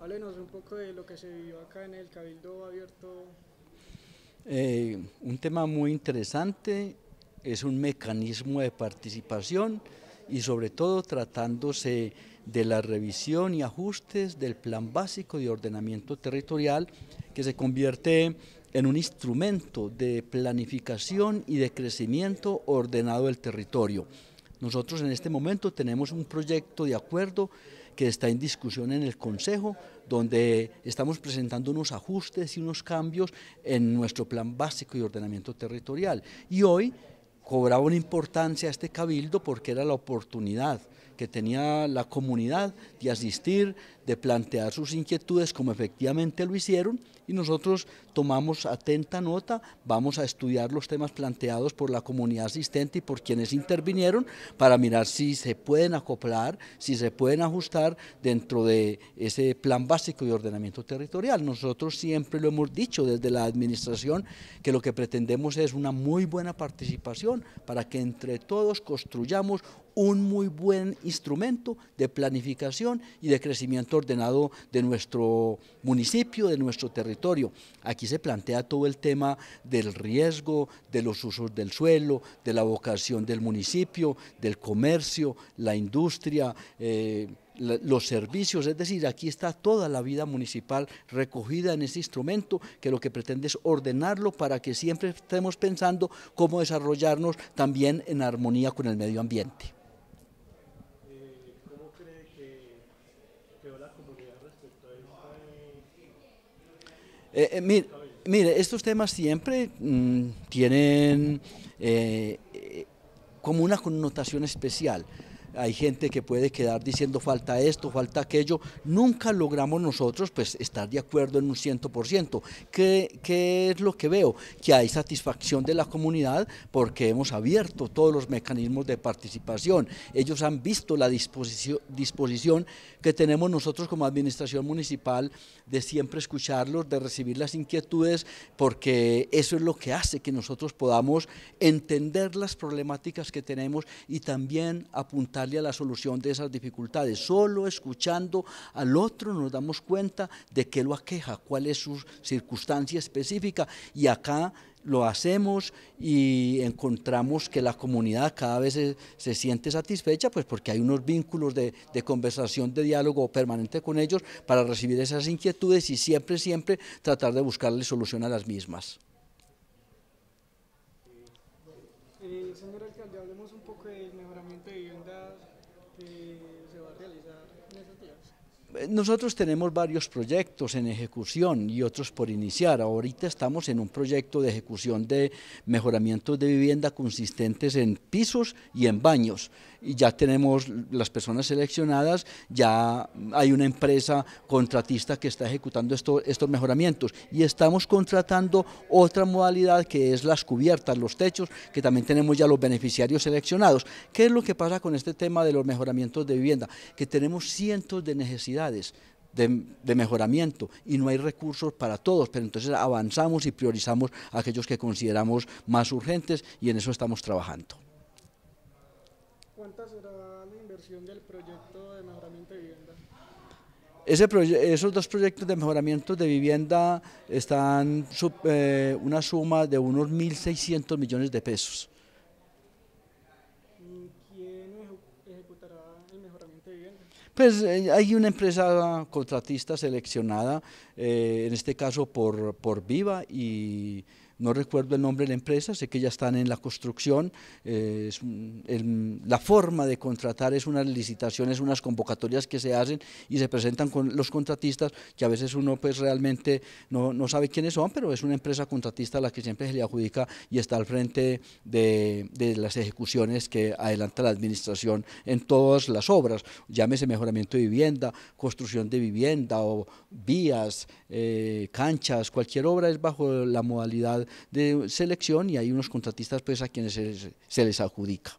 Háblenos un poco de lo que se vivió acá en el Cabildo Abierto. Eh, un tema muy interesante, es un mecanismo de participación y sobre todo tratándose de la revisión y ajustes del Plan Básico de Ordenamiento Territorial que se convierte en un instrumento de planificación y de crecimiento ordenado del territorio. Nosotros en este momento tenemos un proyecto de acuerdo que está en discusión en el Consejo, donde estamos presentando unos ajustes y unos cambios en nuestro plan básico y ordenamiento territorial. Y hoy cobraba una importancia a este cabildo porque era la oportunidad que tenía la comunidad de asistir, de plantear sus inquietudes como efectivamente lo hicieron y nosotros tomamos atenta nota, vamos a estudiar los temas planteados por la comunidad asistente y por quienes intervinieron para mirar si se pueden acoplar, si se pueden ajustar dentro de ese plan básico de ordenamiento territorial. Nosotros siempre lo hemos dicho desde la administración que lo que pretendemos es una muy buena participación para que entre todos construyamos un muy buen instrumento de planificación y de crecimiento ordenado de nuestro municipio, de nuestro territorio. Aquí se plantea todo el tema del riesgo, de los usos del suelo, de la vocación del municipio, del comercio, la industria. Eh, los servicios, es decir, aquí está toda la vida municipal recogida en ese instrumento que lo que pretende es ordenarlo para que siempre estemos pensando cómo desarrollarnos también en armonía con el medio ambiente. Eh, eh, mire, estos temas siempre mm, tienen eh, como una connotación especial hay gente que puede quedar diciendo falta esto, falta aquello. Nunca logramos nosotros pues, estar de acuerdo en un 100%. ¿Qué, ¿Qué es lo que veo? Que hay satisfacción de la comunidad porque hemos abierto todos los mecanismos de participación. Ellos han visto la disposición que tenemos nosotros como administración municipal de siempre escucharlos, de recibir las inquietudes, porque eso es lo que hace que nosotros podamos entender las problemáticas que tenemos y también apuntar la solución de esas dificultades. Solo escuchando al otro nos damos cuenta de qué lo aqueja, cuál es su circunstancia específica. Y acá lo hacemos y encontramos que la comunidad cada vez se, siente satisfecha, pues porque hay unos vínculos de, conversación, de diálogo permanente con ellos para recibir esas inquietudes y siempre, siempre tratar de buscarle solución a las mismas. Nosotros tenemos varios proyectos en ejecución y otros por iniciar. Ahorita estamos en un proyecto de ejecución de mejoramientos de vivienda consistentes en pisos y en baños. Y ya tenemos las personas seleccionadas, ya hay una empresa contratista que está ejecutando estos mejoramientos y estamos contratando otra modalidad que es las cubiertas, los techos, que también tenemos ya los beneficiarios seleccionados. ¿Qué es lo que pasa con este tema de los mejoramientos de vivienda? Que tenemos cientos de necesidades de, mejoramiento y no hay recursos para todos, pero entonces avanzamos y priorizamos aquellos que consideramos más urgentes y en eso estamos trabajando. ¿Cuánta será la inversión del proyecto de mejoramiento de vivienda? Ese esos dos proyectos de mejoramiento de vivienda están eh, una suma de unos 1.600 millones de pesos. Pues eh, hay una empresa contratista seleccionada, eh, en este caso por, por Viva y no recuerdo el nombre de la empresa, sé que ya están en la construcción, eh, la forma de contratar es unas licitaciones, unas convocatorias que se hacen y se presentan con los contratistas, que a veces uno pues realmente no, sabe quiénes son, pero es una empresa contratista la que siempre se le adjudica y está al frente de, las ejecuciones que adelanta la administración en todas las obras, llámese mejoramiento de vivienda, construcción de vivienda o vías, eh, canchas, cualquier obra es bajo la modalidad de selección y hay unos contratistas pues a quienes se, se les adjudica.